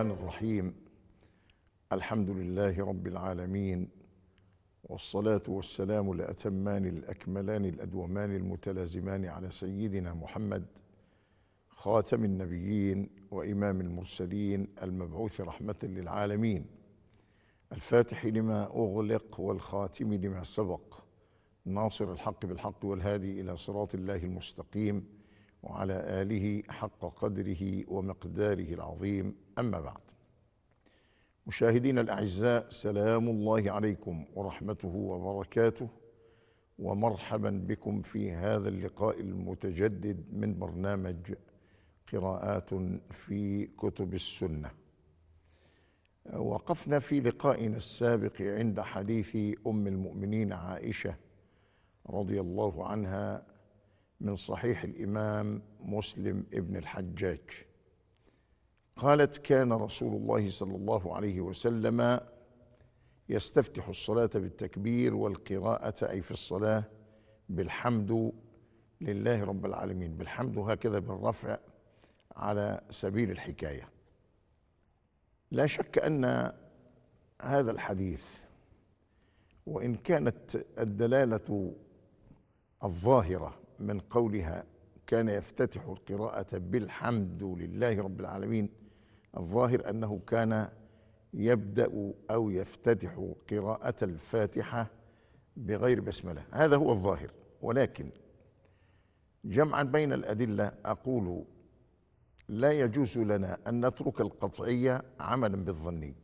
الرحمن الرحيم الحمد لله رب العالمين والصلاة والسلام الأتمان الأكملان الأدومان المتلازمان على سيدنا محمد خاتم النبيين وإمام المرسلين المبعوث رحمة للعالمين الفاتح لما أغلق والخاتم لما سبق ناصر الحق بالحق والهادي إلى صراط الله المستقيم وعلى آله حق قدره ومقداره العظيم أما بعد مشاهدينا الأعزاء سلام الله عليكم ورحمته وبركاته ومرحبا بكم في هذا اللقاء المتجدد من برنامج قراءات في كتب السنه وقفنا في لقائنا السابق عند حديث ام المؤمنين عائشه رضي الله عنها من صحيح الامام مسلم ابن الحجاج قالت كان رسول الله صلى الله عليه وسلم يستفتح الصلاه بالتكبير والقراءه اي في الصلاه بالحمد لله رب العالمين بالحمد هكذا بالرفع على سبيل الحكايه لا شك ان هذا الحديث وان كانت الدلاله الظاهره من قولها كان يفتتح القراءة بالحمد لله رب العالمين الظاهر أنه كان يبدأ أو يفتتح قراءة الفاتحة بغير بسملة هذا هو الظاهر ولكن جمعا بين الأدلة أقول لا يجوز لنا أن نترك القطعية عملا بالظني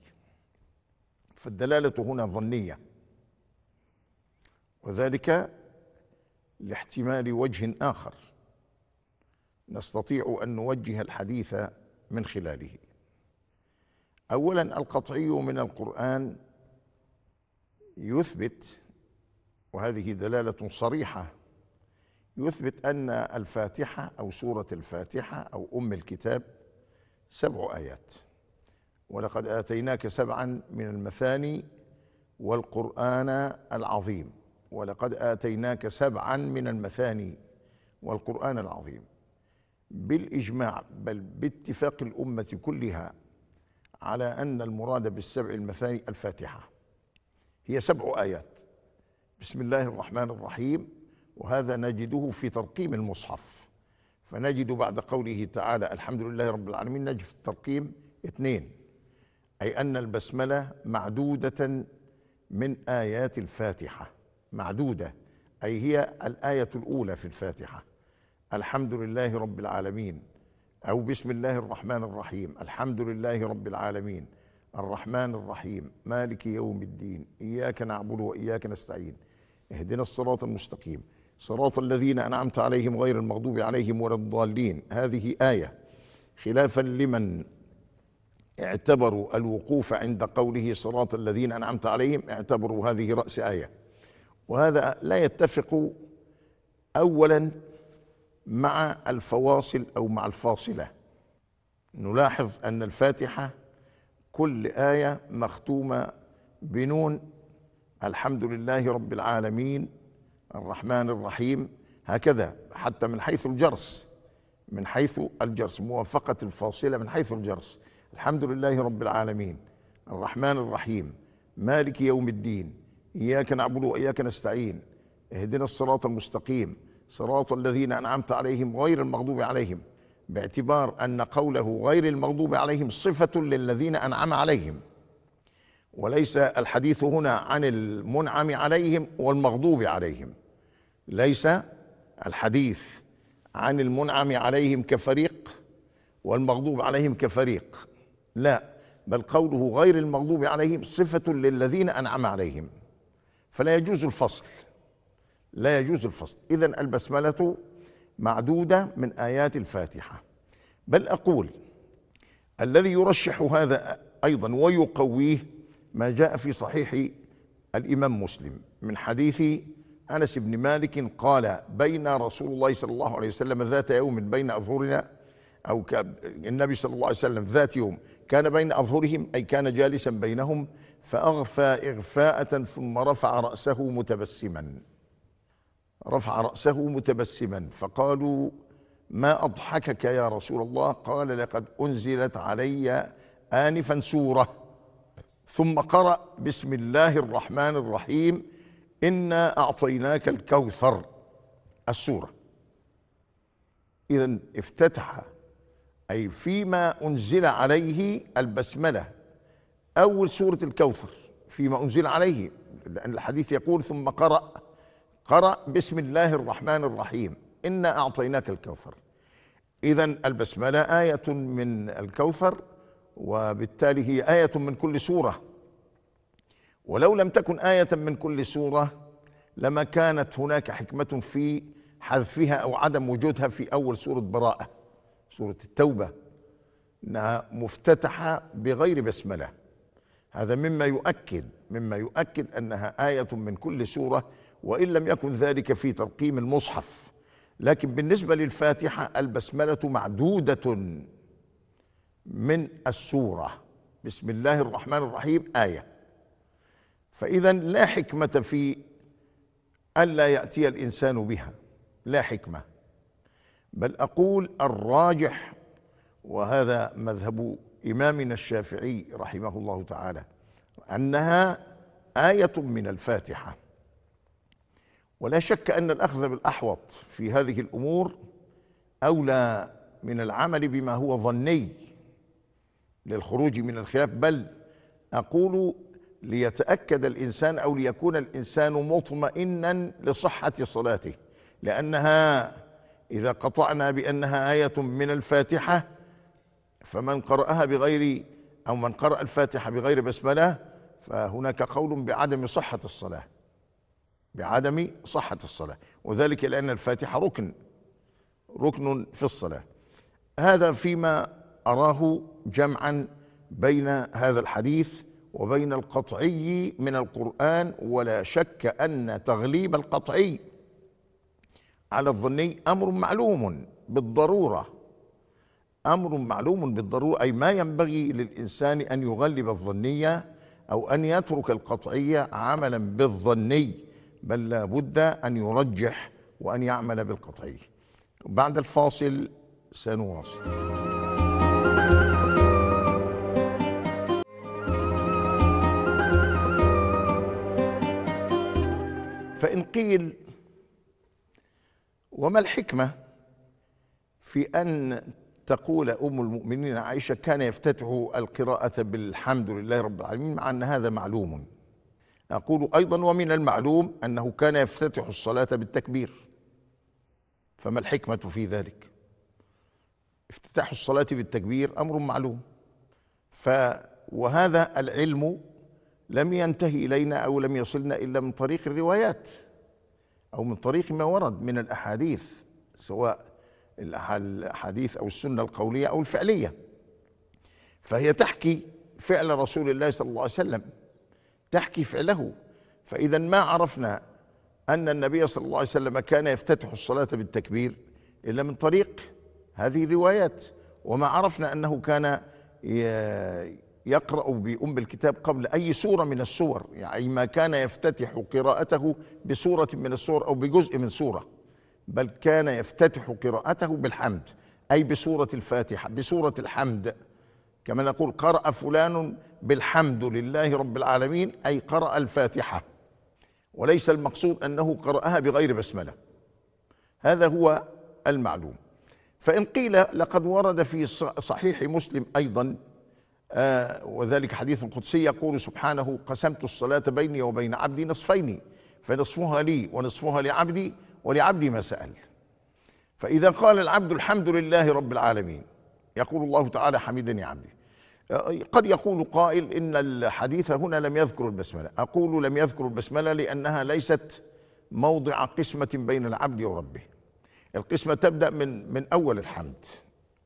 فالدلالة هنا ظنية وذلك لاحتمال وجه اخر نستطيع ان نوجه الحديث من خلاله اولا القطعي من القران يثبت وهذه دلاله صريحه يثبت ان الفاتحه او سوره الفاتحه او ام الكتاب سبع ايات ولقد اتيناك سبعا من المثاني والقران العظيم ولقد آتيناك سبعا من المثاني والقرآن العظيم بالإجماع بل باتفاق الأمة كلها على أن المراد بالسبع المثاني الفاتحة هي سبع آيات بسم الله الرحمن الرحيم وهذا نجده في ترقيم المصحف فنجد بعد قوله تعالى الحمد لله رب العالمين نجد في الترقيم اثنين أي أن البسملة معدودة من آيات الفاتحة معدودة أي هي الآية الأولى في الفاتحة الحمد لله رب العالمين أو بسم الله الرحمن الرحيم الحمد لله رب العالمين الرحمن الرحيم مالك يوم الدين إياك نعبد وإياك نستعين اهدنا الصراط المستقيم صراط الذين أنعمت عليهم غير المغضوب عليهم ولا الضالين هذه آية خلافا لمن اعتبروا الوقوف عند قوله صراط الذين أنعمت عليهم اعتبروا هذه رأس آية وهذا لا يتفق اولا مع الفواصل او مع الفاصله نلاحظ ان الفاتحه كل ايه مختومه بنون الحمد لله رب العالمين الرحمن الرحيم هكذا حتى من حيث الجرس من حيث الجرس موافقه الفاصله من حيث الجرس الحمد لله رب العالمين الرحمن الرحيم مالك يوم الدين إياك نعبد وإياك نستعين اهدنا الصراط المستقيم صراط الذين أنعمت عليهم غير المغضوب عليهم باعتبار أن قوله غير المغضوب عليهم صفة للذين أنعم عليهم وليس الحديث هنا عن المنعم عليهم والمغضوب عليهم ليس الحديث عن المنعم عليهم كفريق والمغضوب عليهم كفريق لا بل قوله غير المغضوب عليهم صفة للذين أنعم عليهم فلا يجوز الفصل لا يجوز الفصل إذا البسملة معدودة من آيات الفاتحة بل أقول الذي يرشح هذا أيضا ويقويه ما جاء في صحيح الإمام مسلم من حديث أنس بن مالك قال بين رسول الله صلى الله عليه وسلم ذات يوم بين أظهرنا أو النبي صلى الله عليه وسلم ذات يوم كان بين أظهرهم أي كان جالسا بينهم فأغفى إغفاءة ثم رفع رأسه متبسما رفع رأسه متبسما فقالوا ما أضحكك يا رسول الله قال لقد أنزلت علي آنفا سورة ثم قرأ بسم الله الرحمن الرحيم إنا أعطيناك الكوثر السورة إذا افتتح أي فيما أنزل عليه البسملة أول سورة الكوثر فيما أنزل عليه لأن الحديث يقول ثم قرأ قرأ بسم الله الرحمن الرحيم إنا أعطيناك الكوثر إذا البسملة آية من الكوثر وبالتالي هي آية من كل سورة ولو لم تكن آية من كل سورة لما كانت هناك حكمة في حذفها أو عدم وجودها في أول سورة براءة سورة التوبة إنها مفتتحة بغير بسملة هذا مما يؤكد مما يؤكد انها ايه من كل سوره وان لم يكن ذلك في ترقيم المصحف لكن بالنسبه للفاتحه البسمله معدوده من السوره بسم الله الرحمن الرحيم ايه فاذا لا حكمه في الا ياتي الانسان بها لا حكمه بل اقول الراجح وهذا مذهب إمامنا الشافعي رحمه الله تعالى أنها آية من الفاتحة ولا شك أن الأخذ بالأحوط في هذه الأمور أولى من العمل بما هو ظني للخروج من الخلاف بل أقول ليتأكد الإنسان أو ليكون الإنسان مطمئنا لصحة صلاته لأنها إذا قطعنا بأنها آية من الفاتحة فمن قرأها بغير أو من قرأ الفاتحة بغير بسملة فهناك قول بعدم صحة الصلاة بعدم صحة الصلاة وذلك لأن الفاتحة ركن ركن في الصلاة هذا فيما أراه جمعا بين هذا الحديث وبين القطعي من القرآن ولا شك أن تغليب القطعي على الظني أمر معلوم بالضرورة أمر معلوم بالضرورة أي ما ينبغي للإنسان أن يغلب الظنية أو أن يترك القطعية عملا بالظني بل لا بد أن يرجح وأن يعمل بالقطعية بعد الفاصل سنواصل فإن قيل وما الحكمة في أن تقول أم المؤمنين عائشة كان يفتتح القراءة بالحمد لله رب العالمين مع أن هذا معلوم أقول أيضا ومن المعلوم أنه كان يفتتح الصلاة بالتكبير فما الحكمة في ذلك افتتاح الصلاة بالتكبير أمر معلوم ف وهذا العلم لم ينتهي إلينا أو لم يصلنا إلا من طريق الروايات أو من طريق ما ورد من الأحاديث سواء الحديث أو السنة القولية أو الفعلية فهي تحكي فعل رسول الله صلى الله عليه وسلم تحكي فعله فإذا ما عرفنا أن النبي صلى الله عليه وسلم كان يفتتح الصلاة بالتكبير إلا من طريق هذه الروايات وما عرفنا أنه كان يقرأ بأم الكتاب قبل أي سورة من السور يعني ما كان يفتتح قراءته بسورة من السور أو بجزء من سورة بل كان يفتتح قراءته بالحمد أي بسورة الفاتحة بسورة الحمد كما نقول قرأ فلان بالحمد لله رب العالمين أي قرأ الفاتحة وليس المقصود أنه قرأها بغير بسملة هذا هو المعلوم فإن قيل لقد ورد في صحيح مسلم أيضا آه وذلك حديث قدسي يقول سبحانه قسمت الصلاة بيني وبين عبدي نصفين فنصفها لي ونصفها لعبدي ولعبدي ما سأل فإذا قال العبد الحمد لله رب العالمين يقول الله تعالى حميدا يا عبدي قد يقول قائل إن الحديث هنا لم يذكر البسملة أقول لم يذكر البسملة لأنها ليست موضع قسمة بين العبد وربه القسمة تبدأ من من أول الحمد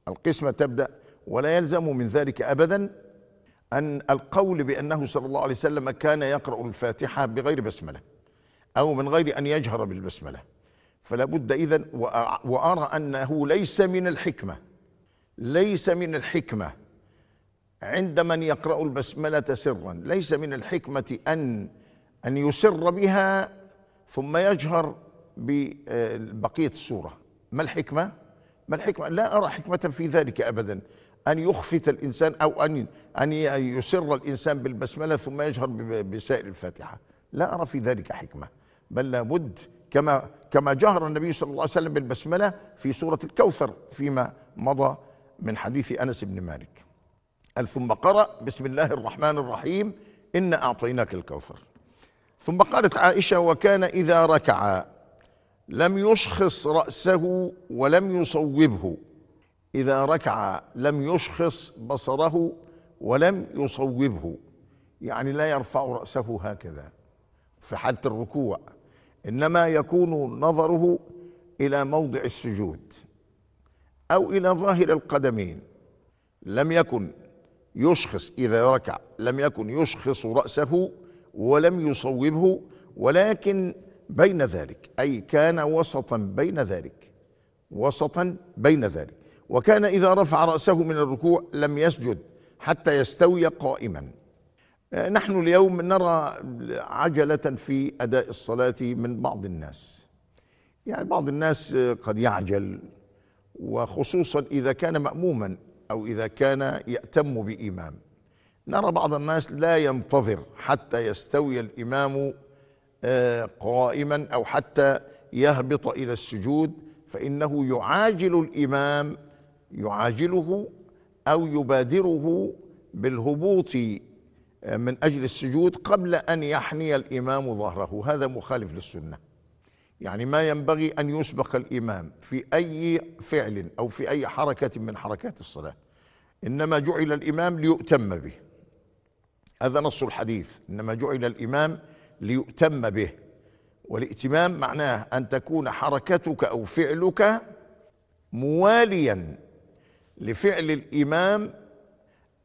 القسمة تبدأ ولا يلزم من ذلك أبدا أن القول بأنه صلى الله عليه وسلم كان يقرأ الفاتحة بغير بسملة أو من غير أن يجهر بالبسملة فلا بد إذا وأرى أنه ليس من الحكمة ليس من الحكمة عند من يقرأ البسملة سرا ليس من الحكمة أن أن يسر بها ثم يجهر ببقية السورة ما الحكمة؟ ما الحكمة؟ لا أرى حكمة في ذلك أبدا أن يخفت الإنسان أو أن أن يسر الإنسان بالبسملة ثم يجهر بسائر الفاتحة لا أرى في ذلك حكمة بل لابد كما كما جهر النبي صلى الله عليه وسلم بالبسمله في سوره الكوثر فيما مضى من حديث انس بن مالك ثم قرأ بسم الله الرحمن الرحيم إنا أعطيناك الكوثر ثم قالت عائشة وكان إذا ركع لم يشخص رأسه ولم يصوبه إذا ركع لم يشخص بصره ولم يصوبه يعني لا يرفع رأسه هكذا في حالة الركوع إنما يكون نظره إلى موضع السجود أو إلى ظاهر القدمين لم يكن يشخص إذا ركع لم يكن يشخص رأسه ولم يصوبه ولكن بين ذلك أي كان وسطا بين ذلك وسطا بين ذلك وكان إذا رفع رأسه من الركوع لم يسجد حتى يستوي قائما آه، نحن اليوم نرى عجلة في أداء الصلاة من بعض الناس يعني بعض الناس آه، قد يعجل وخصوصا إذا كان مأموما أو إذا كان يأتم بإمام نرى بعض الناس لا ينتظر حتى يستوي الإمام آه، قائما أو حتى يهبط إلى السجود فإنه يعاجل الإمام يعاجله أو يبادره بالهبوط من أجل السجود قبل أن يحني الإمام ظهره هذا مخالف للسنة يعني ما ينبغي أن يسبق الإمام في أي فعل أو في أي حركة من حركات الصلاة إنما جعل الإمام ليؤتم به هذا نص الحديث إنما جعل الإمام ليؤتم به والائتمام معناه أن تكون حركتك أو فعلك مواليا لفعل الإمام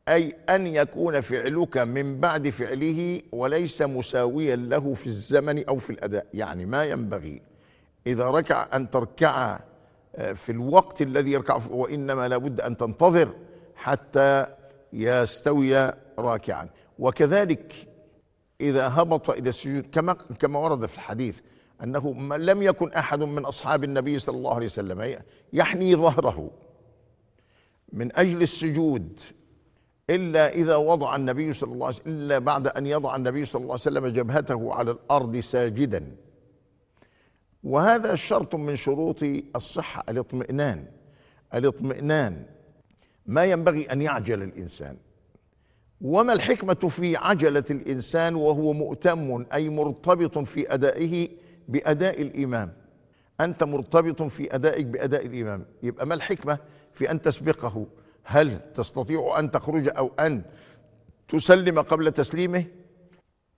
أي أن يكون فعلك من بعد فعله وليس مساويا له في الزمن أو في الأداء يعني ما ينبغي إذا ركع أن تركع آه، في الوقت الذي يركع فيه وإنما لابد أن تنتظر حتى يستوي راكعا وكذلك إذا هبط إلى السجود كما كما ورد في الحديث أنه لم يكن أحد من أصحاب النبي صلى الله عليه وسلم يحني ظهره من أجل السجود إلا إذا وضع النبي صلى الله عليه وسلم إلا بعد أن يضع النبي صلى الله عليه وسلم جبهته على الأرض ساجدا وهذا شرط من شروط الصحة الاطمئنان الاطمئنان ما ينبغي أن يعجل الإنسان وما الحكمة في عجلة الإنسان وهو مؤتم أي مرتبط في أدائه بأداء الإمام أنت مرتبط في أدائك بأداء الإمام يبقى ما الحكمة في أن تسبقه هل تستطيع أن تخرج أو أن تسلم قبل تسليمه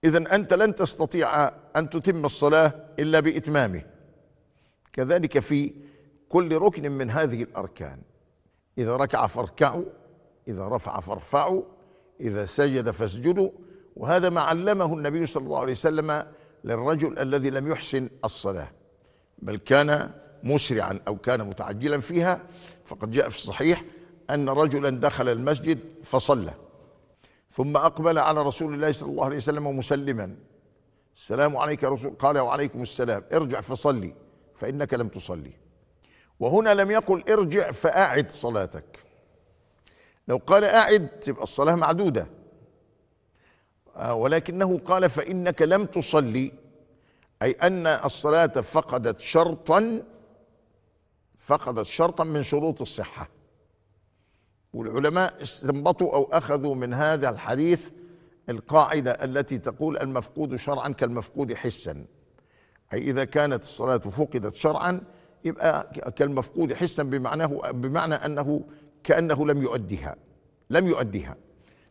إذا أنت لن تستطيع أن تتم الصلاة إلا بإتمامه كذلك في كل ركن من هذه الأركان إذا ركع فاركعوا إذا رفع فارفعوا إذا سجد فاسجدوا وهذا ما علمه النبي صلى الله عليه وسلم للرجل الذي لم يحسن الصلاة بل كان مسرعا أو كان متعجلا فيها فقد جاء في الصحيح ان رجلا دخل المسجد فصلى ثم اقبل على رسول الله صلى الله عليه وسلم مسلما السلام عليك يا رسول قال وعليكم السلام ارجع فصلي فانك لم تصلي وهنا لم يقل ارجع فاعد صلاتك لو قال اعد تبقى الصلاه معدوده ولكنه قال فانك لم تصلي اي ان الصلاه فقدت شرطا فقدت شرطا من شروط الصحه والعلماء استنبطوا أو أخذوا من هذا الحديث القاعدة التي تقول المفقود شرعا كالمفقود حسا أي إذا كانت الصلاة فقدت شرعا يبقى كالمفقود حسا بمعناه بمعنى أنه كأنه لم يؤدها لم يؤدها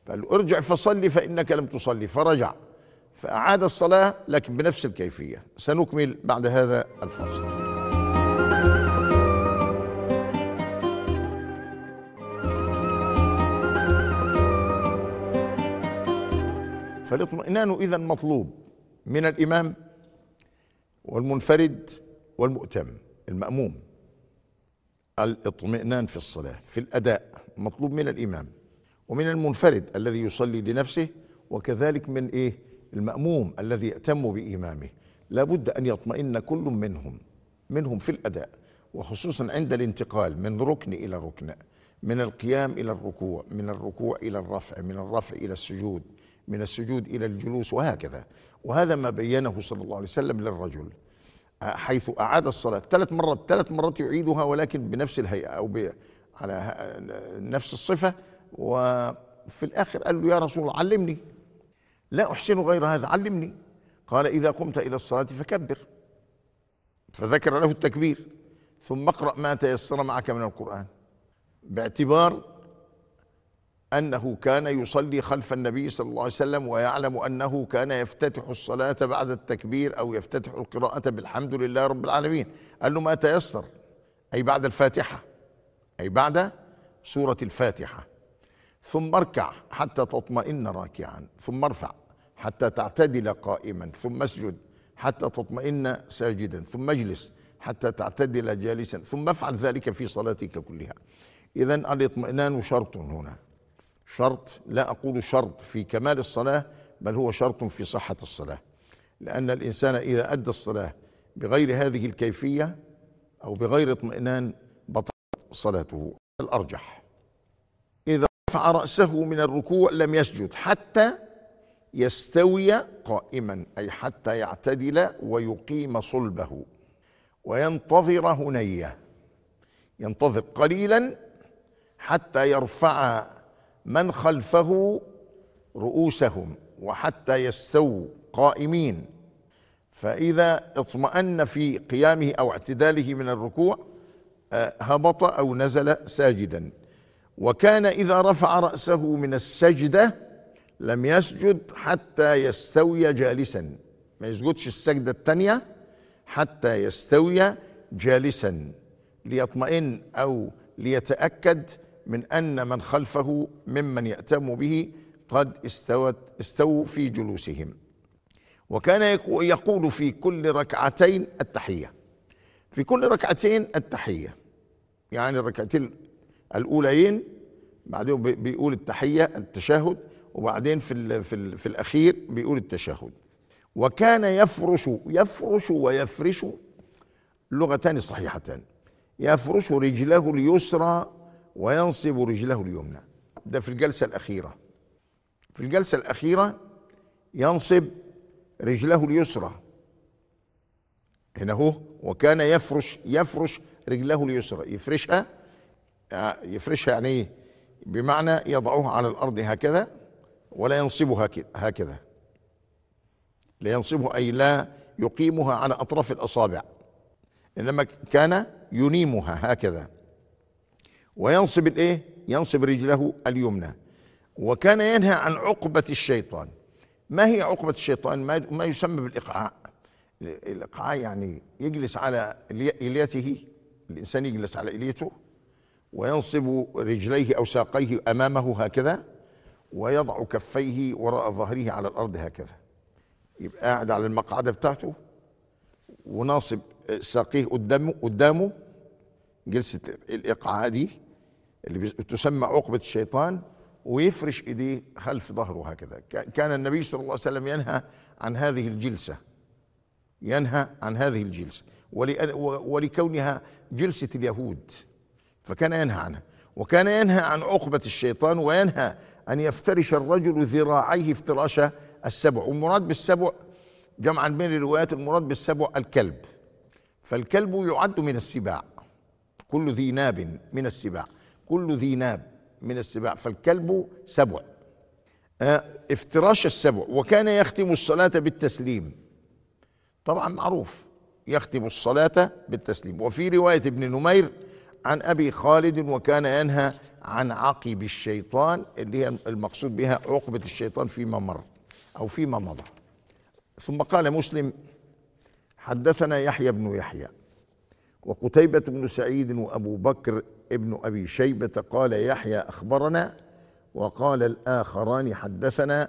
قال ارجع فصلي فإنك لم تصلي فرجع فأعاد الصلاة لكن بنفس الكيفية سنكمل بعد هذا الفصل فالاطمئنان إذا مطلوب من الإمام والمنفرد والمؤتم المأموم الاطمئنان في الصلاة في الأداء مطلوب من الإمام ومن المنفرد الذي يصلي لنفسه وكذلك من إيه المأموم الذي يأتم بإمامه لابد أن يطمئن كل منهم منهم في الأداء وخصوصا عند الانتقال من ركن إلى ركن من القيام إلى الركوع من الركوع إلى الرفع من الرفع إلى السجود من السجود إلى الجلوس وهكذا وهذا ما بينه صلى الله عليه وسلم للرجل حيث أعاد الصلاة ثلاث مرات ثلاث مرات يعيدها ولكن بنفس الهيئة أو على نفس الصفة وفي الآخر قال له يا رسول الله علمني لا أحسن غير هذا علمني قال إذا قمت إلى الصلاة فكبر فذكر له التكبير ثم اقرأ ما تيسر معك من القرآن باعتبار أنه كان يصلي خلف النبي صلى الله عليه وسلم ويعلم أنه كان يفتتح الصلاة بعد التكبير أو يفتتح القراءة بالحمد لله رب العالمين قال له ما تيسر أي بعد الفاتحة أي بعد سورة الفاتحة ثم اركع حتى تطمئن راكعا ثم ارفع حتى تعتدل قائما ثم اسجد حتى تطمئن ساجدا ثم اجلس حتى تعتدل جالسا ثم افعل ذلك في صلاتك كلها إذا الاطمئنان شرط هنا شرط لا أقول شرط في كمال الصلاة بل هو شرط في صحة الصلاة لأن الإنسان إذا أدى الصلاة بغير هذه الكيفية أو بغير اطمئنان بطلت صلاته الأرجح إذا رفع رأسه من الركوع لم يسجد حتى يستوي قائما أي حتى يعتدل ويقيم صلبه وينتظر هنيه ينتظر قليلا حتى يرفع من خلفه رؤوسهم وحتى يستووا قائمين فإذا اطمأن في قيامه أو اعتداله من الركوع آه، هبط أو نزل ساجدا وكان إذا رفع رأسه من السجدة لم يسجد حتى يستوي جالسا ما يسجدش السجدة الثانية حتى يستوي جالسا ليطمئن أو ليتأكد من أن من خلفه ممن يأتم به قد استوت استووا في جلوسهم وكان يقول في كل ركعتين التحية في كل ركعتين التحية يعني الركعتين الأولين بعدين بيقول التحية التشهد وبعدين في الـ في, الـ في الأخير بيقول التشهد وكان يفرش يفرش ويفرش لغتان صحيحتان يفرش رجله اليسرى وينصب رجله اليمنى ده في الجلسة الأخيرة في الجلسة الأخيرة ينصب رجله اليسرى هنا هو وكان يفرش يفرش رجله اليسرى يفرشها يفرشها يعني ايه بمعنى يضعها على الارض هكذا ولا ينصبها هكذا لا ينصبه اي لا يقيمها على اطراف الاصابع انما كان ينيمها هكذا وينصب الايه ينصب رجله اليمنى وكان ينهى عن عقبة الشيطان ما هي عقبة الشيطان ما, ما يسمى بالإقعاء الإقعاء يعني يجلس على إليته الإنسان يجلس على إليته وينصب رجليه أو ساقيه أمامه هكذا ويضع كفيه وراء ظهره على الأرض هكذا يبقى قاعد على المقعدة بتاعته وناصب ساقيه قدامه قدامه جلسه الإقعاء دي اللي تسمى عقبه الشيطان ويفرش ايديه خلف ظهره هكذا كان النبي صلى الله عليه وسلم ينهى عن هذه الجلسه ينهى عن هذه الجلسه ولكونها جلسه اليهود فكان ينهى عنها وكان ينهى عن عقبه الشيطان وينهى ان يفترش الرجل ذراعيه افتراش السبع والمراد بالسبع جمعا بين الروايات المراد بالسبع الكلب فالكلب يعد من السباع كل ذي ناب من السباع كل ذي ناب من السباع فالكلب سبع آه، افتراش السبع وكان يختم الصلاة بالتسليم طبعا معروف يختم الصلاة بالتسليم وفي رواية ابن نمير عن أبي خالد وكان ينهى عن عقب الشيطان اللي هي المقصود بها عقبة الشيطان فيما مر أو فيما مضى ثم قال مسلم حدثنا يحيى بن يحيى وقتيبة بن سعيد وأبو بكر ابن أبي شيبة قال يحيى أخبرنا وقال الآخران حدثنا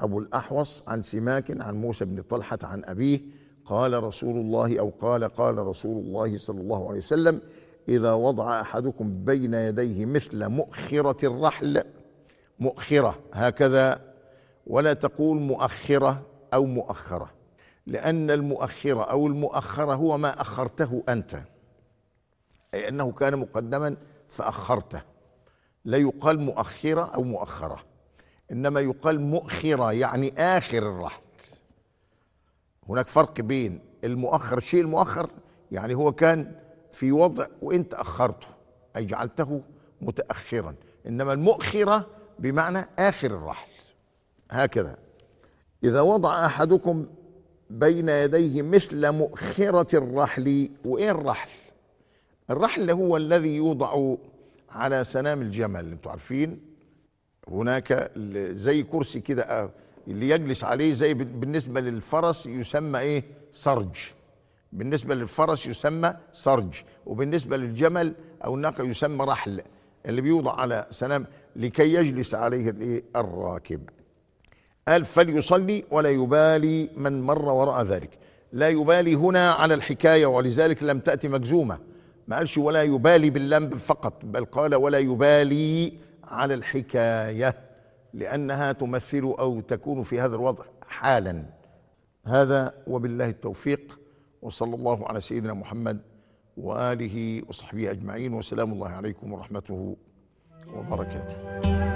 أبو الأحوص عن سماك عن موسى بن طلحة عن أبيه قال رسول الله أو قال قال رسول الله صلى الله عليه وسلم إذا وضع أحدكم بين يديه مثل مؤخرة الرحل مؤخرة هكذا ولا تقول مؤخرة أو مؤخرة لأن المؤخرة أو المؤخرة هو ما أخرته أنت أي أنه كان مقدما فأخرته لا يقال مؤخرة أو مؤخرة إنما يقال مؤخرة يعني آخر الرحل هناك فرق بين المؤخر الشيء المؤخر يعني هو كان في وضع وانت اخرته اي جعلته متاخرا انما المؤخره بمعنى اخر الرحل هكذا اذا وضع احدكم بين يديه مثل مؤخره الرحل وايه الرحل الرحل هو الذي يوضع على سنام الجمل انتوا عارفين هناك زي كرسي كده آه، اللي يجلس عليه زي بالنسبه للفرس يسمى ايه سرج بالنسبه للفرس يسمى سرج وبالنسبه للجمل او الناقه يسمى رحل اللي بيوضع على سنام لكي يجلس عليه إيه؟ الراكب قال فليصلي ولا يبالي من مر وراء ذلك لا يبالي هنا على الحكايه ولذلك لم تاتي مجزومه ما قالش ولا يبالي باللمب فقط بل قال ولا يبالي على الحكاية لأنها تمثل أو تكون في هذا الوضع حالا هذا وبالله التوفيق وصلى الله على سيدنا محمد وآله وصحبه أجمعين وسلام الله عليكم ورحمته وبركاته